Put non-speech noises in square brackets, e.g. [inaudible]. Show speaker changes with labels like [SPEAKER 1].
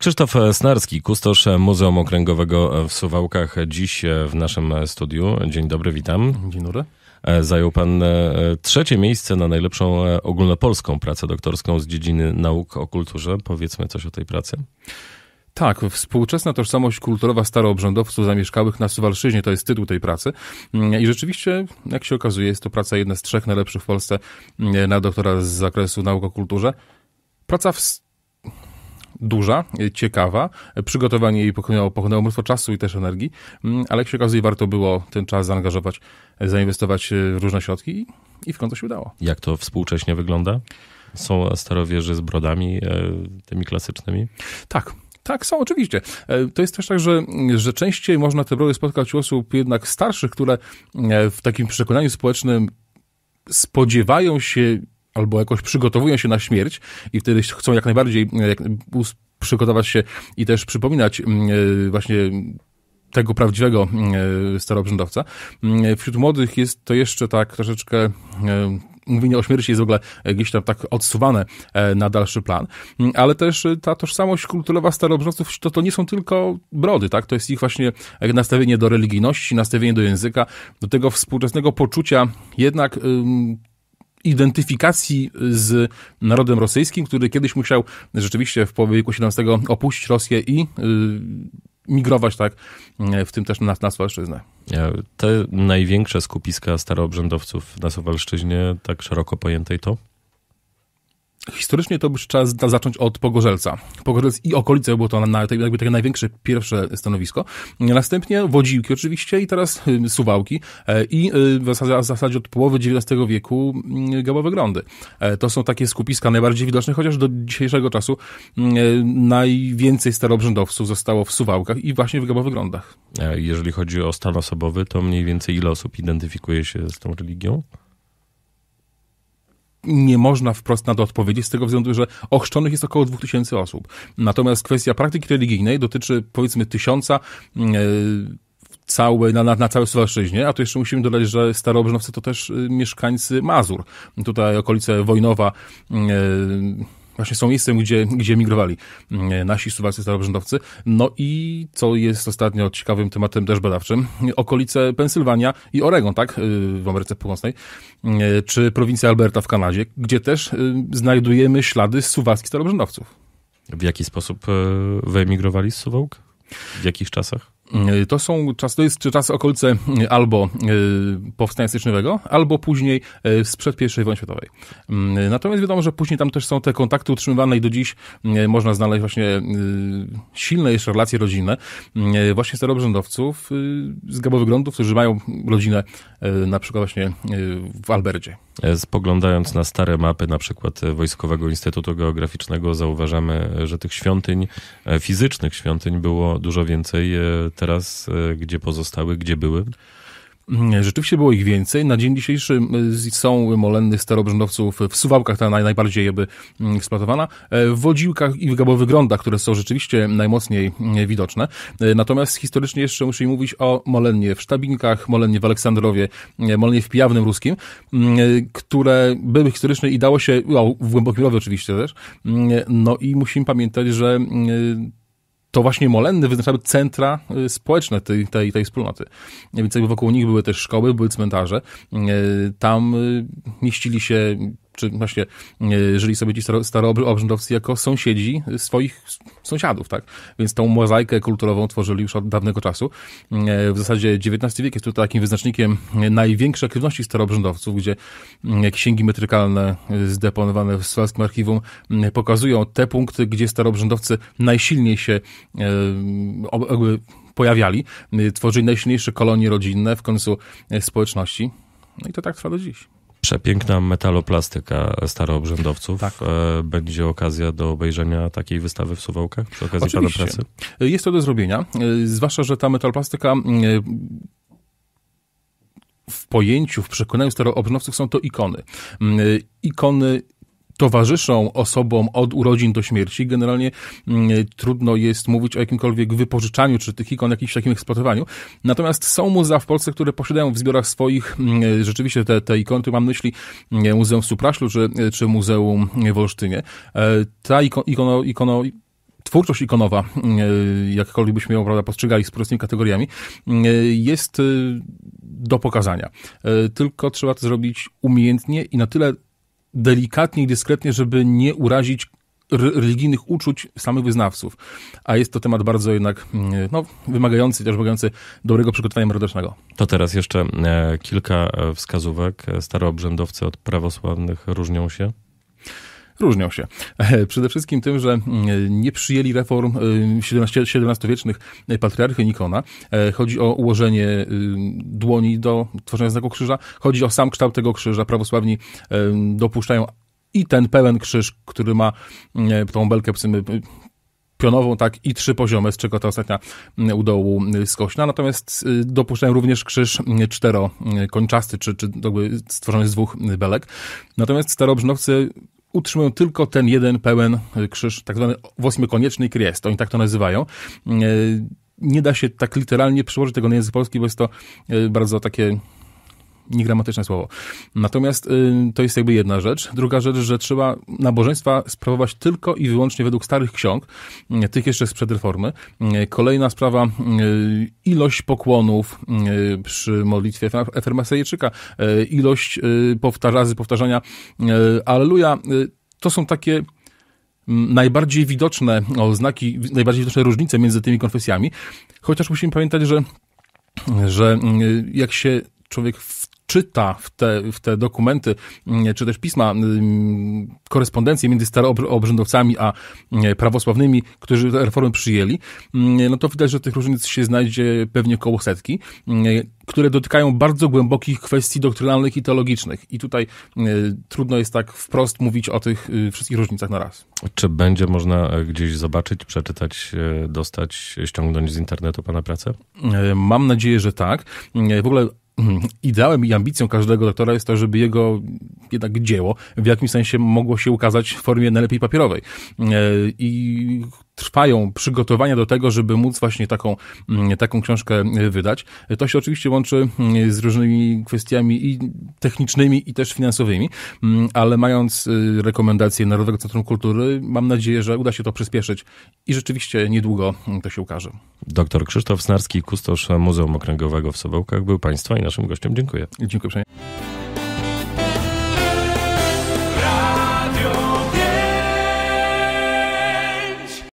[SPEAKER 1] Krzysztof Snarski, kustosz Muzeum Okręgowego w Suwałkach, dziś w naszym studiu. Dzień dobry, witam. Dzień dobry. E, zajął pan e, trzecie miejsce na najlepszą e, ogólnopolską pracę doktorską z dziedziny nauk o kulturze. Powiedzmy coś o tej pracy. Tak, współczesna tożsamość kulturowa
[SPEAKER 2] staroobrządowców zamieszkałych na Suwalszczyźnie to jest tytuł tej pracy. Mm, I rzeczywiście, jak się okazuje, jest to praca jedna z trzech najlepszych w Polsce mm, na doktora z zakresu nauk o kulturze. Praca w duża, e, ciekawa. Przygotowanie jej pochłonęło, pochłonęło mnóstwo czasu i też energii, mm, ale jak się okazuje, warto było ten czas zaangażować, e, zainwestować e,
[SPEAKER 1] w różne środki
[SPEAKER 2] i w końcu się udało.
[SPEAKER 1] Jak to współcześnie wygląda? Są starowieży z brodami, tymi klasycznymi? Tak, tak, są, oczywiście. To jest też tak, że,
[SPEAKER 2] że częściej można te brody spotkać u osób jednak starszych, które w takim przekonaniu społecznym spodziewają się albo jakoś przygotowują się na śmierć i wtedy chcą jak najbardziej e, jak, przygotować się i też przypominać mm, e, właśnie tego prawdziwego mm, e, starobrzędowca. Mm, wśród młodych jest to jeszcze tak troszeczkę mówienie o śmierci jest w ogóle gdzieś tam tak odsuwane na dalszy plan, ale też ta tożsamość kulturowa starobrząców to, to nie są tylko brody, tak? To jest ich właśnie nastawienie do religijności, nastawienie do języka, do tego współczesnego poczucia jednak identyfikacji z narodem rosyjskim, który kiedyś musiał rzeczywiście w połowie wieku XVII opuścić Rosję i y, migrować, tak, e, w tym też na, na Suwalszczyznę.
[SPEAKER 1] E, te największe skupiska starobrzędowców na Suwalszczyźnie, tak szeroko pojętej to?
[SPEAKER 2] historycznie to był trzeba zacząć od Pogorzelca. Pogorzelc i okolice było to na, jakby takie największe pierwsze stanowisko. Następnie Wodziłki oczywiście i teraz y, Suwałki e, i y, w zasadzie, w zasadzie od połowy XIX wieku mm, Gabowe Grądy. E, to są takie skupiska najbardziej widoczne, chociaż do dzisiejszego czasu mm, e, najwięcej starobrzędowców zostało w Suwałkach i właśnie w Gabowych Grądach.
[SPEAKER 1] Jeżeli chodzi o stan osobowy, to mniej więcej ile osób identyfikuje się z tą religią? nie można wprost na to odpowiedzieć, z tego względu, że
[SPEAKER 2] ochrzczonych jest około 2000 osób. Natomiast kwestia praktyki religijnej dotyczy powiedzmy tysiąca mm, e, całe, na, na, na całej Suwalszczyźnie, a tu jeszcze musimy dodać, że Starobrznowcy to też y, mieszkańcy Mazur. Tutaj okolice Wojnowa, mm, e, właśnie są miejscem, gdzie, gdzie migrowali mm, e, nasi suwalscy starobrządowcy. No i co jest ostatnio ciekawym tematem też badawczym, okolice Pensylwania i Oregon, tak, y, w Ameryce Północnej, mm, e, czy prowincja Alberta w Kanadzie, gdzie też y, znajdujemy ślady suwalskich
[SPEAKER 1] starobrządowców. W jaki sposób e, wyemigrowali z Suwałk? W jakich czasach? Y,
[SPEAKER 2] to są czas, to jest czas okolice y, albo y, powstania styczniowego, albo później sprzed I wojny światowej. Mm, natomiast wiadomo, że później tam też są te kontakty utrzymywane i do dziś można znaleźć właśnie silne jeszcze relacje rodzinne właśnie starobrzędowców z Gabowyglądów, którzy mają rodzinę na przykład właśnie w Alberdzie.
[SPEAKER 1] E, spoglądając na stare mapy na przykład e, Wojskowego Instytutu Geograficznego zauważamy, e, że tych świątyń, fizycznych świątyń było dużo więcej teraz e, gdzie pozostały, gdzie były? Mm, rzeczywiście było ich więcej. Na dzień
[SPEAKER 2] dzisiejszy są molenny starobrzędowców w Suwałkach, ta naj, najbardziej jakby mm, eksploatowana, e, w Wodziłkach i w Gabowych Grądach, które są rzeczywiście najmocniej mm, widoczne. E, natomiast historycznie jeszcze musimy mówić o molennie w Sztabinkach, molennie w Aleksandrowie, molennie w Pijawnym Ruskim, które były historyczne i dało się, w Głębokim Rowie oczywiście też, no i musimy pamiętać, że to właśnie molenny wyznaczały centra y, społeczne tej, tej, tej wspólnoty. Więc jakby wokół nich były też szkoły, były cmentarze. Y, tam y, mieścili się czy właśnie e, żyli sobie ci staroobrzędowcy jako sąsiedzi swoich sąsiadów, tak? Więc tą mozaikę kulturową tworzyli już od dawnego czasu. E, w zasadzie XIX wiek jest tutaj takim wyznacznikiem e, największej aktywności staroobrzędowców, gdzie mm, księgi metrykalne zdeponowane w Słowackim Archiwum mm, pokazują te punkty, gdzie staroobrzędowcy najsilniej się pojawiali, tworzyli najsilniejsze kolonie rodzinne, w końcu społeczności. No i to tak trwa do dziś.
[SPEAKER 1] Przepiękna metaloplastyka staroobrzędowców. Tak. E, będzie okazja do obejrzenia takiej wystawy w Suwałkach przy okazji Oczywiście. pana pracy? Jest to do zrobienia, e, zwłaszcza,
[SPEAKER 2] że ta metaloplastyka e, w pojęciu, w przekonaniu staroobrzędowców są to ikony. Mm, ikony towarzyszą osobom od urodzin do śmierci. Generalnie mm, trudno jest mówić o jakimkolwiek wypożyczaniu czy tych ikon, jakimś takim eksploatowaniu. Natomiast są muzea w Polsce, które posiadają w zbiorach swoich mm, rzeczywiście te, te ikony. Tu mam myśli mm, Muzeum w czy, czy Muzeum w Olsztynie. E, ta ikono, ikono, ikono twórczość ikonowa, e, jakkolwiek byśmy ją prawda, postrzegali z prostymi kategoriami, e, jest y, do pokazania. Tylko trzeba to zrobić umiejętnie i na tyle delikatnie i dyskretnie, żeby nie urazić religijnych uczuć samych wyznawców. A jest to temat bardzo jednak mm, no, wymagający, też wymagający dobrego przygotowania merytorycznego.
[SPEAKER 1] To teraz jeszcze e, kilka e, wskazówek. E, staroobrzędowcy od prawosławnych różnią się? Różnią się.
[SPEAKER 2] [laughs] Przede wszystkim tym, że mm, nie przyjęli reform XVII-wiecznych y, y, patriarchy Nikona. E, chodzi o ułożenie y, dłoni do tworzenia znaku krzyża. Chodzi o sam kształt tego krzyża. Prawosławni e, dopuszczają i ten pełen krzyż, który ma e, tą belkę pionową, tak, i trzy poziome, z czego ta ostatnia u dołu skośna. Natomiast dopuszczają również krzyż czterokończasty, czy, czy stworzony z dwóch belek. Natomiast starobrzynowcy utrzymują tylko ten jeden pełen e, krzyż, tak zwany ośmiokonieczny kriest, oni tak to nazywają. E, nie da się tak literalnie przełożyć tego na język polski, bo jest to e, bardzo takie niegramatyczne słowo. Natomiast y, to jest jakby jedna rzecz. Druga rzecz, że trzeba nabożeństwa sprawować tylko i wyłącznie według starych ksiąg, y, tych jeszcze sprzed reformy. Y, kolejna sprawa, y, ilość pokłonów przy modlitwie Efermasejeczyka, ilość powtarza, razy powtarzania Alleluja. To są takie mm, najbardziej widoczne oznaki, najbardziej widoczne różnice między tymi konfesjami. Chociaż musimy pamiętać, że, że mm, jak się człowiek w czyta w te, w te dokumenty, mm, czy też pisma, mm, korespondencje między staroobrzędowcami a mm, prawosławnymi, którzy reformy przyjęli, no to widać, że tych różnic się znajdzie pewnie koło setki, które dotykają bardzo głębokich kwestii doktrynalnych i teologicznych. I tutaj trudno jest tak wprost mówić o tych y, wszystkich różnicach na raz.
[SPEAKER 1] Czy będzie można e, gdzieś zobaczyć, przeczytać, e, dostać, ściągnąć z internetu pana pracę?
[SPEAKER 2] E, mam nadzieję, że tak. W ogóle Mhm. ideałem i ambicją każdego doktora jest to, żeby jego jednak dzieło w jakimś sensie mogło się ukazać w formie najlepiej papierowej. E, I trwają przygotowania do tego, żeby móc właśnie taką, mm, taką książkę e, wydać. To się oczywiście łączy mm, z różnymi kwestiami i technicznymi, i też finansowymi, mm, ale mając e, rekomendacje Narodowego Centrum Kultury, mam nadzieję, że uda się to przyspieszyć i rzeczywiście niedługo to się ukaże.
[SPEAKER 1] Doktor Krzysztof Snarski, kustosz Muzeum Okręgowego w Sobełkach był Państwa i naszym gościem. Dziękuję. Dziękuję uprzejmie.